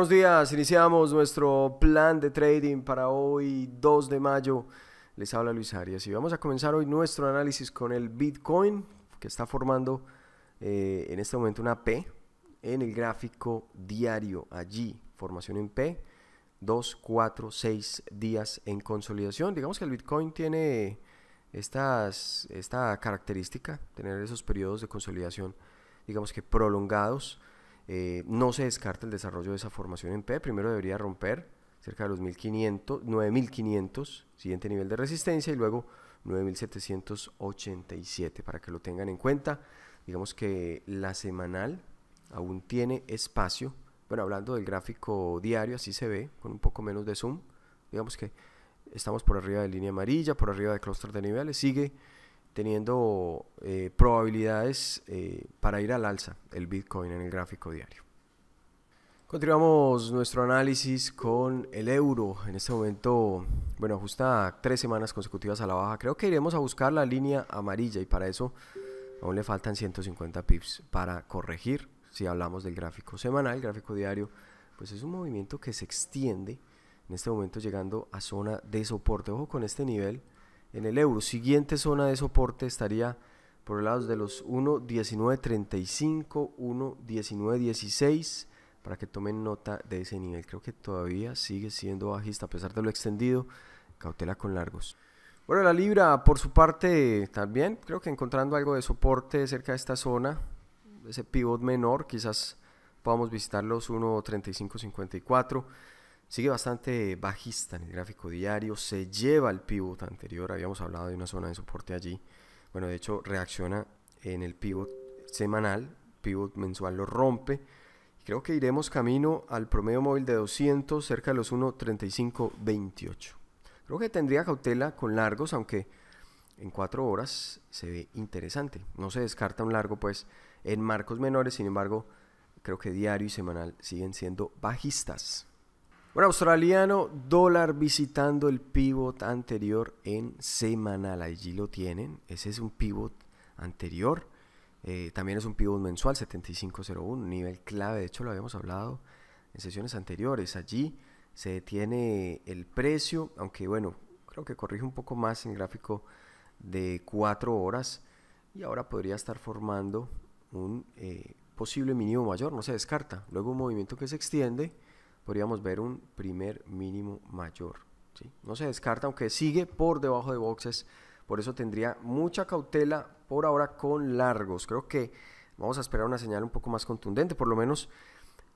buenos días. Iniciamos nuestro plan de trading para hoy 2 de mayo. Les habla Luis Arias y vamos a comenzar hoy nuestro análisis con el Bitcoin que está formando eh, en este momento una P en el gráfico diario. Allí, formación en P, 2, 4, 6 días en consolidación. Digamos que el Bitcoin tiene estas, esta característica, tener esos periodos de consolidación, digamos que prolongados eh, no se descarta el desarrollo de esa formación en P. Primero debería romper cerca de los 9500, siguiente nivel de resistencia, y luego 9787, para que lo tengan en cuenta. Digamos que la semanal aún tiene espacio. Bueno, hablando del gráfico diario, así se ve, con un poco menos de zoom. Digamos que estamos por arriba de línea amarilla, por arriba de clúster de niveles, sigue teniendo eh, probabilidades eh, para ir al alza el Bitcoin en el gráfico diario. Continuamos nuestro análisis con el euro. En este momento, bueno, ajusta tres semanas consecutivas a la baja. Creo que iremos a buscar la línea amarilla y para eso aún le faltan 150 pips para corregir. Si hablamos del gráfico semanal, el gráfico diario, pues es un movimiento que se extiende en este momento llegando a zona de soporte. Ojo con este nivel en el euro. Siguiente zona de soporte estaría por lados de los 1.1935, 1.1916, para que tomen nota de ese nivel. Creo que todavía sigue siendo bajista a pesar de lo extendido. Cautela con largos. Bueno, la libra por su parte también, creo que encontrando algo de soporte cerca de esta zona, ese pivot menor, quizás podamos visitar los 1.3554 sigue bastante bajista en el gráfico diario, se lleva el pivot anterior, habíamos hablado de una zona de soporte allí, bueno, de hecho reacciona en el pivot semanal, pivot mensual lo rompe, creo que iremos camino al promedio móvil de 200 cerca de los 1.3528. Creo que tendría cautela con largos, aunque en cuatro horas se ve interesante, no se descarta un largo pues en marcos menores, sin embargo, creo que diario y semanal siguen siendo bajistas. Bueno, australiano dólar visitando el pivot anterior en semanal. Allí lo tienen. Ese es un pivot anterior. Eh, también es un pivot mensual 7501, nivel clave. De hecho, lo habíamos hablado en sesiones anteriores. Allí se detiene el precio, aunque bueno, creo que corrige un poco más en gráfico de 4 horas. Y ahora podría estar formando un eh, posible mínimo mayor. No se descarta. Luego un movimiento que se extiende podríamos ver un primer mínimo mayor. No se descarta, aunque sigue por debajo de boxes, por eso tendría mucha cautela por ahora con largos. Creo que vamos a esperar una señal un poco más contundente, por lo menos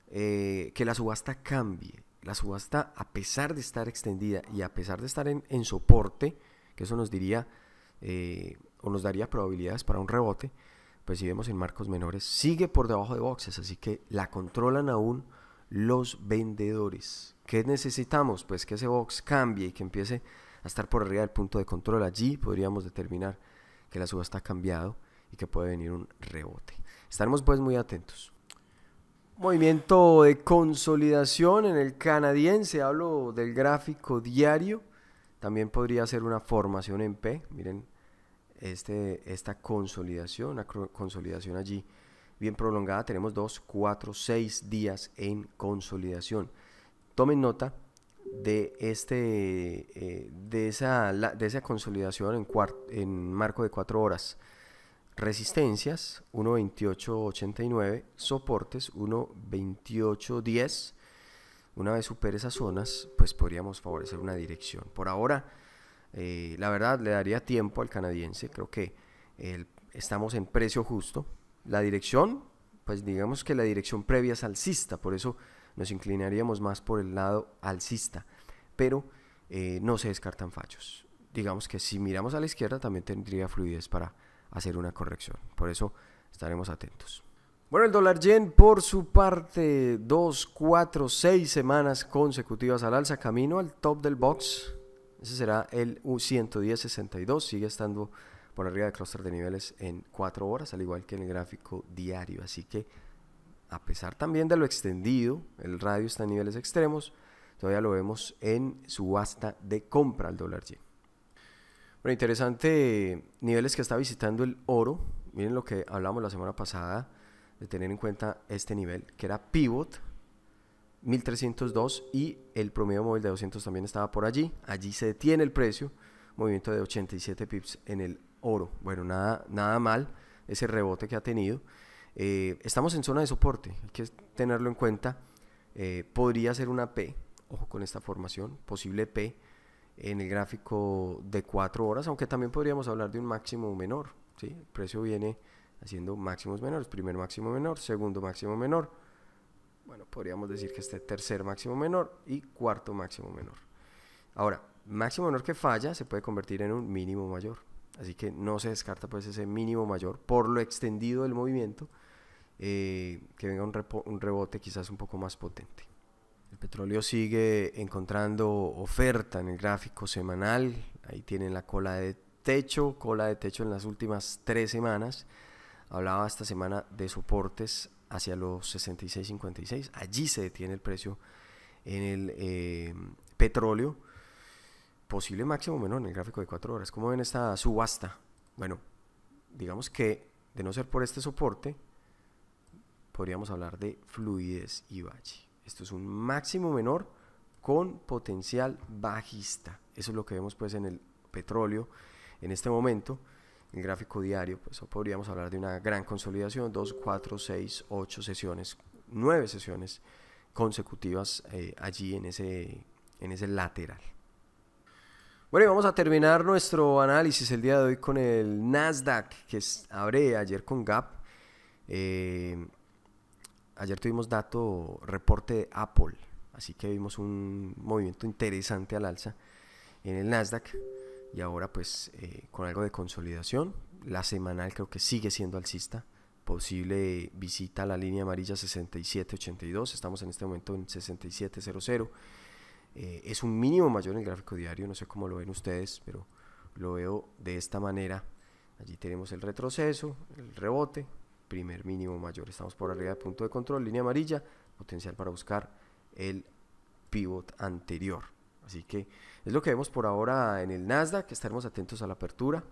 eh, que la subasta cambie. La subasta, a pesar de estar extendida y a pesar de estar en, soporte, que eso nos diría eh, o nos daría probabilidades para un rebote, pues si vemos en marcos menores, sigue por debajo de boxes, así que la controlan aún los vendedores. ¿Qué necesitamos? Pues que ese box cambie y que empiece a estar por arriba del punto de control. Allí podríamos determinar que la suba está cambiado y que puede venir un rebote. Estaremos pues muy atentos. Movimiento de consolidación en el canadiense, hablo del gráfico diario. También podría ser una formación en P. Miren este, esta consolidación, una consolidación allí bien prolongada tenemos 2, 4, 6 días en consolidación. Tomen nota de, este, eh, de, esa, de esa consolidación en, en marco de 4 horas. Resistencias 1.28.89, soportes 1.28.10. Una vez supere esas zonas, pues podríamos favorecer una dirección. Por ahora, eh, la verdad, le daría tiempo al canadiense. Creo que estamos en precio justo. La dirección, pues digamos que la dirección previa es alcista, por eso nos inclinaríamos más por el lado alcista, pero eh, no se descartan fallos. Digamos que si miramos a la izquierda también tendría fluidez para hacer una corrección, por eso estaremos atentos. Bueno, el dólar yen por su parte, 2, 4, 6 semanas consecutivas al alza, camino al top del box. Ese será el U110.62, sigue estando por arriba de clúster de niveles en 4 horas, al igual que en el gráfico diario. Así que, a pesar también de lo extendido, el radio está en niveles extremos, todavía lo vemos en subasta de compra al dólar yen. Bueno, interesante niveles que está visitando el oro. Miren lo que hablamos la semana pasada de tener en cuenta este nivel, que era pivot 1302 y el promedio móvil de 200 también estaba por allí. Allí se detiene el precio, movimiento de 87 pips en el oro. Bueno, nada, nada mal ese rebote que ha tenido. Eh, estamos en zona de soporte, hay que tenerlo en cuenta. Eh, podría ser una P, ojo con esta formación, posible P en el gráfico de 4 horas, aunque también podríamos hablar de un máximo menor. ¿sí? El precio viene haciendo máximos menores, primer máximo menor, segundo máximo menor. Bueno, podríamos decir que este tercer máximo menor y cuarto máximo menor. Ahora, máximo menor que falla se puede convertir en un mínimo mayor. Así que no se descarta pues ese mínimo mayor por lo extendido del movimiento, eh, que venga un, un rebote quizás un poco más potente. El petróleo sigue encontrando oferta en el gráfico semanal, ahí tienen la cola de techo, cola de techo en las últimas tres semanas. Hablaba esta semana de soportes hacia los 66.56, allí se detiene el precio en el eh, petróleo posible máximo menor en el gráfico de 4 horas. ¿Cómo ven esta subasta? Bueno, digamos que de no ser por este soporte, podríamos hablar de fluidez y valle. Esto es un máximo menor con potencial bajista. Eso es lo que vemos pues en el petróleo en este momento. El gráfico diario, pues podríamos hablar de una gran consolidación, 2, 4, 6, 8 sesiones, 9 sesiones consecutivas eh, allí en en ese lateral. Bueno, y vamos a terminar nuestro análisis el día de hoy con el Nasdaq, que abre ayer con Gap. Eh, ayer tuvimos dato, reporte de Apple, así que vimos un movimiento interesante al alza en el Nasdaq y ahora pues eh, con algo de consolidación. La semanal creo que sigue siendo alcista. Posible visita a la línea amarilla 6782, estamos en este momento en 6700 eh, es un mínimo mayor en el gráfico diario, no sé cómo lo ven ustedes, pero lo veo de esta manera. Allí tenemos el retroceso, el rebote, primer mínimo mayor, estamos por arriba del punto de control, línea amarilla, potencial para buscar el pivot anterior. Así que es lo que vemos por ahora en el Nasdaq, estaremos atentos a la apertura,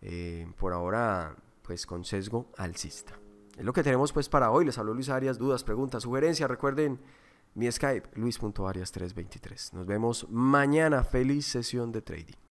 eh, por ahora pues con sesgo alcista. Es lo que tenemos pues para hoy, les hablo Luis Arias, dudas, preguntas, sugerencias, recuerden mi Skype, luis.arias323. Nos vemos mañana. Feliz sesión de trading.